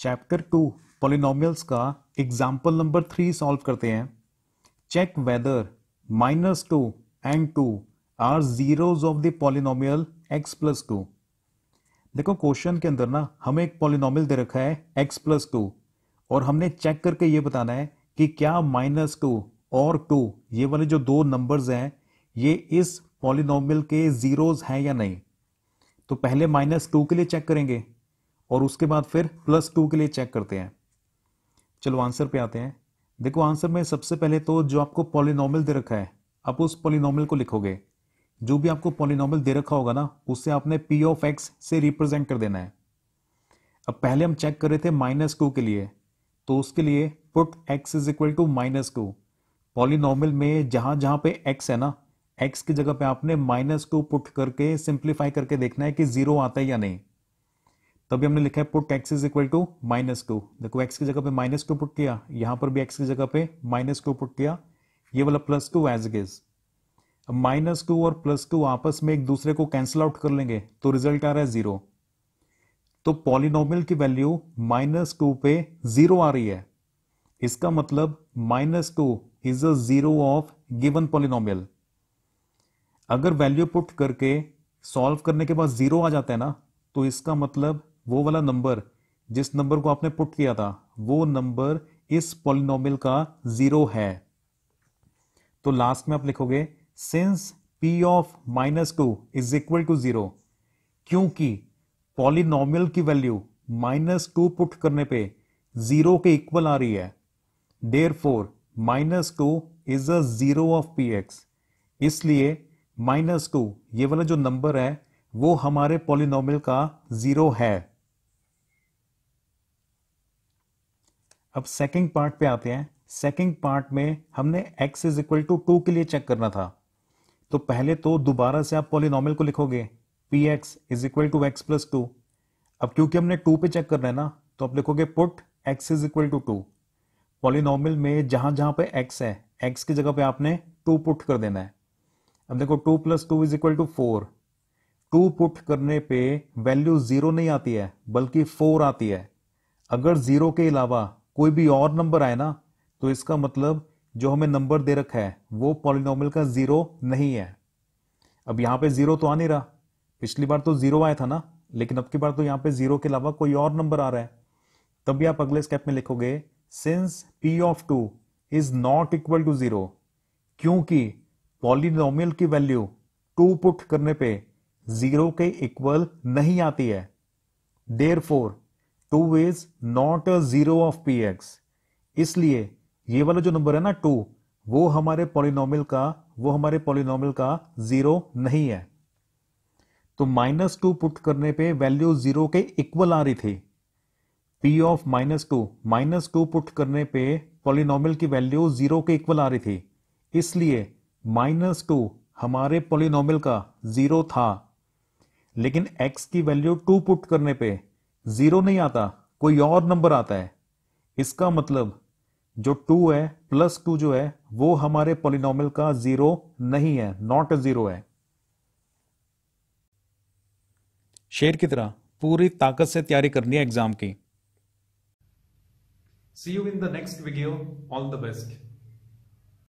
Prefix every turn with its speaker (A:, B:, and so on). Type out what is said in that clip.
A: chapter two polynomials का example number three solve करते हैं check whether minus two and two are zeros of the polynomial x plus two देखो question के अंदर ना हमें एक पोलिनोमियल दे रखा है एक्स प्लस टू और हमने चेक करके ये बताना है कि क्या माइनस टू और टू ये वाले जो दो नंबर्स हैं ये इस पॉलिनोमियल के जीरोज हैं या नहीं तो पहले माइनस टू के लिए चेक करेंगे और उसके बाद फिर प्लस टू के लिए चेक करते हैं चलो आंसर पे आते हैं देखो आंसर में सबसे पहले तो जो आपको पॉलिनॉमल दे रखा है आप उस पॉलिनॉमल को लिखोगे जो भी आपको पॉलिनॉमल दे रखा होगा ना उससे आपने पी ऑफ एक्स से रिप्रेजेंट कर देना है अब पहले हम चेक कर रहे थे माइनस टू के लिए तो उसके लिए put x is equal to minus two polynomial में जहां जहां पे एक्स है ना एक्स की जगह पे आपने माइनस टू पुट करके सिंप्लीफाई करके देखना है कि जीरो आता है या नहीं तभी हमने लिखा है put x is equal to minus two देखो एक्स की जगह पे माइनस टू पुट किया यहां पर भी एक्स की जगह पे माइनस टू पुट किया ये वाला plus two as is minus two और प्लस टू आपस में एक दूसरे को कैंसिल आउट कर लेंगे तो रिजल्ट आ रहा है जीरो तो पॉलिनोमियल की वैल्यू माइनस टू पे जीरो आ रही है इसका मतलब minus two is a zero of given polynomial अगर वैल्यू पुट करके सॉल्व करने के बाद जीरो आ जाता है ना तो इसका मतलब वो वाला नंबर जिस नंबर को आपने पुट किया था वो नंबर इस पॉलिनोमियल का जीरो है तो लास्ट में आप लिखोगे since P of minus two is equal to zero क्योंकि पॉलिनोमियल की वैल्यू माइनस टू पुट करने पे जीरो के इक्वल आ रही है therefore minus two is a zero of P x इसलिए माइनस टू ये वाला जो नंबर है वो हमारे पॉलिनोमियल का जीरो है अब सेकंड पार्ट पे आते हैं सेकंड पार्ट में हमने x is equal to two के लिए चेक करना था तो पहले तो दोबारा से आप पॉलिनॉमल को लिखोगे P x is equal to x plus two अब क्योंकि हमने टू पे चेक करना है ना तो आप लिखोगे put x is equal to two polynomial में जहां जहां पे एक्स है एक्स की जगह पे आपने टू पुट कर देना है अब देखो two plus two is equal to four two put करने पे वैल्यू जीरो नहीं आती है बल्कि फोर आती है अगर जीरो के अलावा कोई भी और नंबर आए ना तो इसका मतलब जो हमें नंबर दे रखा है वो पॉलिनोमल का जीरो नहीं है अब यहां पे जीरो तो आ नहीं रहा पिछली बार तो जीरो आया था ना लेकिन अब की बार तो यहां पे जीरो के अलावा कोई और नंबर आ रहा है तब भी आप अगले स्टेप में लिखोगे since P of two is not equal to zero क्योंकि पॉलिनोमियल की वैल्यू टू पुट करने पे जीरो के इक्वल नहीं आती है therefore two is not a zero of P x इसलिए ये वाला जो नंबर है ना टू वो हमारे पॉलिनोमियल का वो हमारे पॉलिनोमियल का जीरो नहीं है तो माइनस टू पुट करने पे वैल्यू जीरो के इक्वल आ रही थी P of minus two minus two put करने पे पॉलिनोमियल की वैल्यू जीरो के इक्वल आ रही थी इसलिए माइनस टू हमारे पॉलिनोमियल का जीरो था लेकिन एक्स की वैल्यू टू पुट करने पे जीरो नहीं आता कोई और नंबर आता है इसका मतलब जो टू है प्लस टू जो है वो हमारे पोलिनोमल का जीरो नहीं है नॉट जीरो है शेर की तरह पूरी ताकत से तैयारी करनी है एग्जाम की see you in the next video all the best